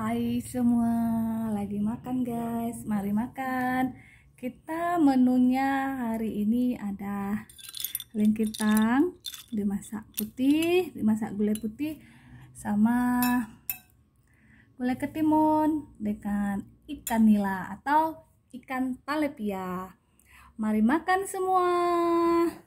Hai semua, lagi makan guys. Mari makan. Kita menunya hari ini ada lengkitang dimasak putih, dimasak gulai putih sama gulai ketimun dengan ikan nila atau ikan talepia. Mari makan semua.